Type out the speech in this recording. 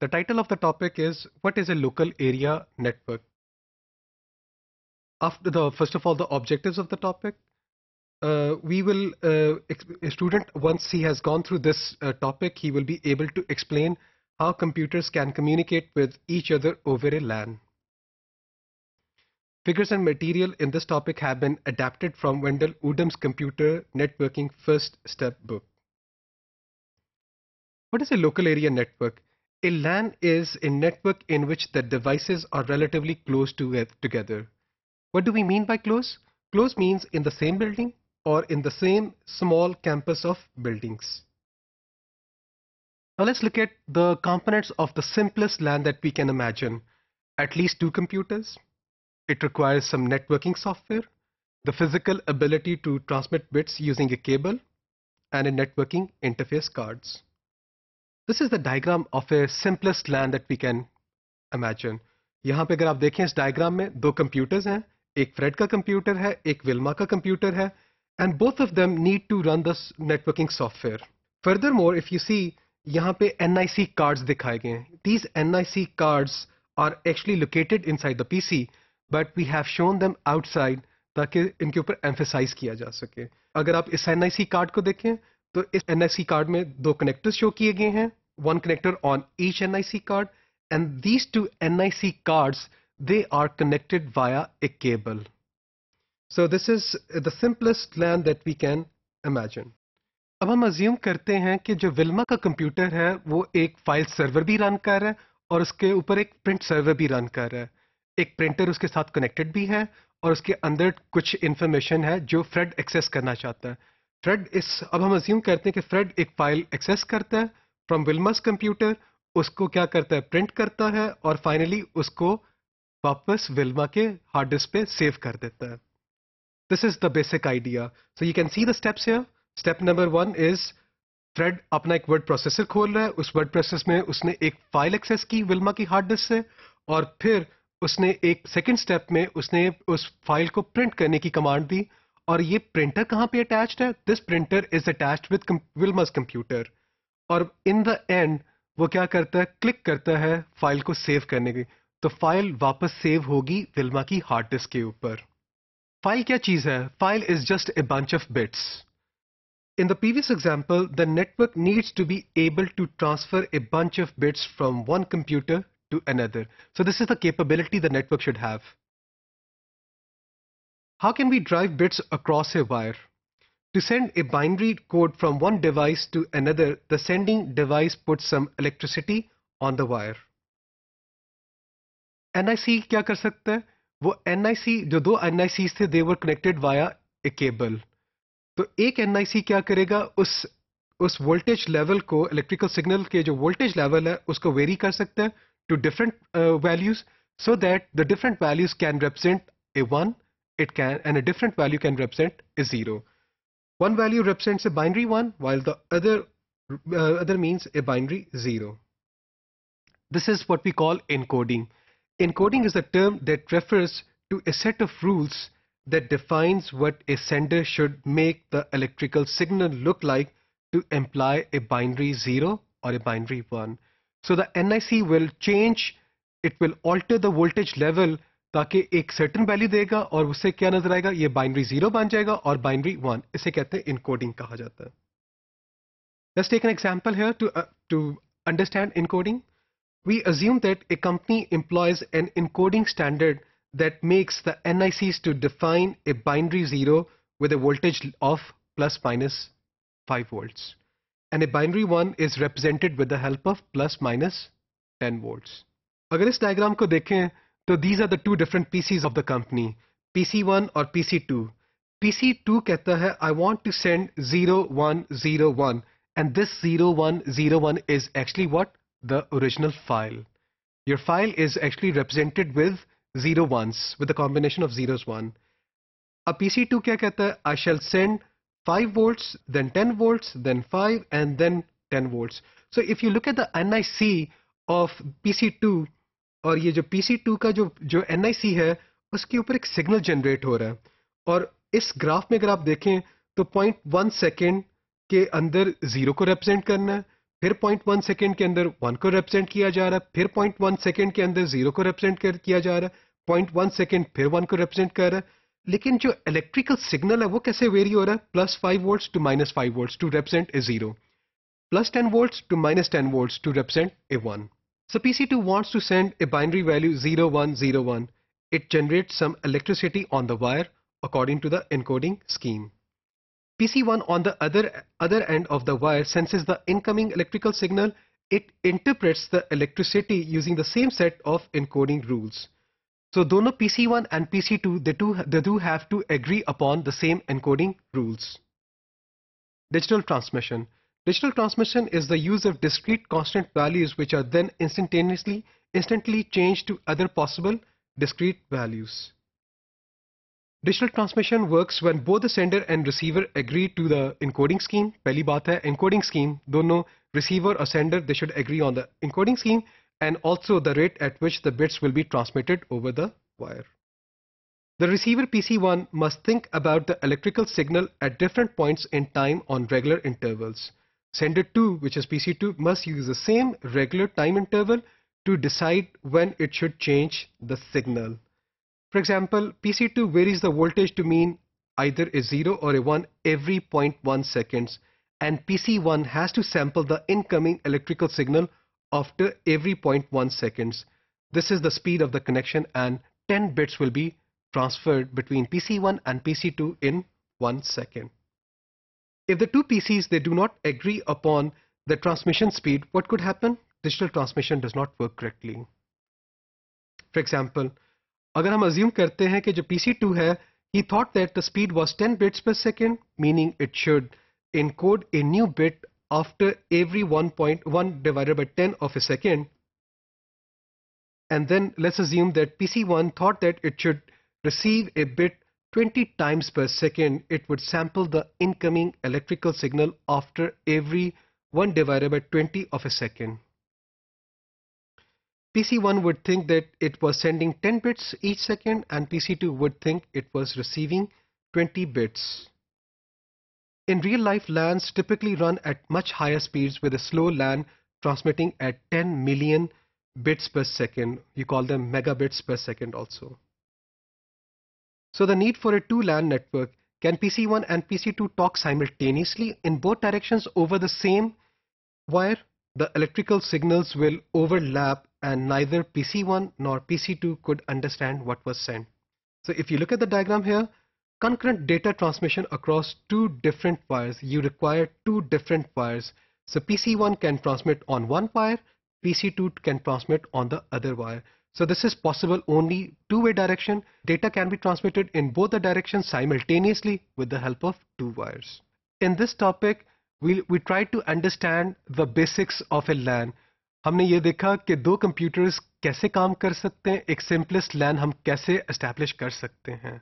The title of the topic is What is a Local Area Network? After the first of all the objectives of the topic, uh, we will uh, a student once he has gone through this uh, topic, he will be able to explain how computers can communicate with each other over a LAN. Figures and material in this topic have been adapted from Wendell Woodham's Computer Networking First Step book. What is a local area network? A LAN is a network in which the devices are relatively close to together. What do we mean by close? Close means in the same building or in the same small campus of buildings. Now let's look at the components of the simplest LAN that we can imagine. At least two computers. It requires some networking software, the physical ability to transmit bits using a cable, and a networking interface cards. This is the diagram of a simplest LAN that we can imagine यहां पे अगर आप देखें इस diagram में दो computers हैं एक फ्रेड का कंप्यूटर है एक विल्मा का कंप्यूटर है and both of them need to run this networking software further more if you see यहाँ पे एन आई सी कार्ड्स दिखाए गए हैं these N I C cards are actually located inside the P C but we have shown them outside ताकि इनके ऊपर emphasise किया जा सके अगर आप इस एन आई सी कार्ड को देखें तो इस एन कार्ड में दो कनेक्टर्स शो किए गए हैं one connector on each N card and these two N cards they are connected via a cable so this is the simplest plan that we can imagine अब हम assume करते हैं कि जो विल्मा का कंप्यूटर है वो एक फाइल सर्वर भी रन कर रहा है और उसके ऊपर एक प्रिंट सर्वर भी रन कर रहा है एक प्रिंटर उसके साथ कनेक्टेड भी है और उसके अंदर कुछ इंफॉर्मेशन है जो फ्रेड एक्सेस करना चाहता है फ्रेड इस अब हम अज्यूम करते हैं कि फ्रेड एक फाइल एक्सेस करता है फ्रॉम विल्मस कंप्यूटर उसको क्या करता है प्रिंट करता है और फाइनली उसको वापस विल्मा के हार्ड डिस्क पे सेव कर देता है this is the basic idea so you can see the steps here step number one is Fred अपना एक वर्ड प्रोसेसर खोल रहा है उस वर्ड प्रोसेस में उसने एक फाइल एक्सेस की विल्मा की हार्ड डिस्क से और फिर उसने एक सेकेंड स्टेप में उसने उस फाइल को प्रिंट करने की कमांड दी और ये प्रिंटर कहाँ पे अटैच है this printer is attached with Wilma's computer और इन द एंड वो क्या करता है क्लिक करता है फाइल को सेव करने तो की तो फाइल वापस सेव होगी विल्मा की हार्ड डिस्क के ऊपर फाइल क्या चीज है file is just a bunch of bits in the previous example the network needs to be able to transfer a bunch of bits from one computer to another so this is the capability the network should have How can we drive bits across a wire? To send a binary code from one device to another, the sending device puts some electricity on the wire. NIC kya kar sakta hai? Wo NIC, jo do NICs the, they were connected via a cable. To ek NIC kya karega? Us, us voltage level ko, electrical signal ke jo voltage level hai, usko vary kar sakta hai to different uh, values so that the different values can represent a 1 it can and a different value can represent a zero. One value represents a binary one while the other uh, other means a binary zero. This is what we call encoding. Encoding is a term that refers to a set of rules that defines what a sender should make the electrical signal look like to imply a binary zero or a binary one. So the NIC will change, it will alter the voltage level ताकि एक certain value देगा और उससे क्या नजर आएगा ये binary zero बन जाएगा और बाइनरी वन इसे कहते हैं इनकोडिंग कहा जाता है let's take an example here to understand encoding we assume that a company employs an encoding standard that makes the N to define a binary zero with a voltage of plus minus five volt and a binary one is represented with the help of plus minus ten volt अगर इस diagram को देखें So these are the two different PCs of the company, PC1 or PC2. PC2 कहता "I want to send 0101 and this 0101 is actually what? The original file. Your file is actually represented with 01s, with a combination of 0s 1. A PC2 क्या "I shall send 5 volts then 10 volts then 5 and then 10 volts. So if you look at the NIC of PC2 और ये जो PC2 का जो जो NIC है उसके ऊपर एक सिग्नल जनरेट हो रहा है और इस ग्राफ में अगर आप देखें तो पॉइंट वन सेकेंड के अंदर जीरो को रिप्रेजेंट करना है फिर पॉइंट वन सेकेंड के अंदर वन को रिप्रेजेंट किया जा रहा है फिर पॉइंट वन सेकेंड के अंदर जीरो को रिप्रेजेंट किया जा रहा है पॉइंट वन सेकेंड फिर वन को रिप्रेजेंट कर रहा है लेकिन जो इलेक्ट्रिकल सिग्नल है वो कैसे वेरी हो रहा है plus five volt to minus five volt to represent a zero plus ten volt to minus ten volt to represent a one So PC2 wants to send a binary value 0101. It generates some electricity on the wire according to the encoding scheme. PC1 on the other, other end of the wire senses the incoming electrical signal. It interprets the electricity using the same set of encoding rules. So dono PC1 and PC2 they do, they do have to agree upon the same encoding rules. Digital transmission. Digital transmission is the use of discrete constant values which are then instantaneously instantly changed to other possible discrete values. Digital transmission works when both the sender and receiver agree to the encoding scheme. पहली बात है encoding scheme. दोनों receiver or sender they should agree on the encoding scheme and also the rate at which the bits will be transmitted over the wire. The receiver PC1 must think about the electrical signal at different points in time on regular intervals sender 2 which is PC2 must use the same regular time interval to decide when it should change the signal. For example, PC2 varies the voltage to mean either a 0 or a 1 every 0.1 seconds and PC1 has to sample the incoming electrical signal after every 0.1 seconds. This is the speed of the connection and 10 bits will be transferred between PC1 and PC2 in 1 second. If the two PCs, they do not agree upon the transmission speed, what could happen? Digital transmission does not work correctly. For example, अगर हम assume करते हैं कि जो PC2 है, he thought that the speed was 10 bits per second, meaning it should encode a new bit after every 1.1 divided by 10 of a second. And then let's assume that PC1 thought that it should receive a bit 20 times per second it would sample the incoming electrical signal after every 1 divided by 20 of a second. PC1 would think that it was sending 10 bits each second and PC2 would think it was receiving 20 bits. In real life LANs typically run at much higher speeds with a slow LAN transmitting at 10 million bits per second. You call them megabits per second also. So the need for a two-LAN network can PC1 and PC2 talk simultaneously in both directions over the same wire? The electrical signals will overlap and neither PC1 nor PC2 could understand what was sent. So if you look at the diagram here, concurrent data transmission across two different wires, you require two different wires. So PC1 can transmit on one wire, PC2 can transmit on the other wire. So this is possible only two-way direction. Data can be transmitted in both the directions simultaneously with the help of two wires. In this topic, we, we try to understand the basics of a LAN. हमने ये देखा कि दो computers कैसे काम कर सकते हैं एक सिंपलेस्ट लैन हम कैसे एस्टेब्लिश कर सकते हैं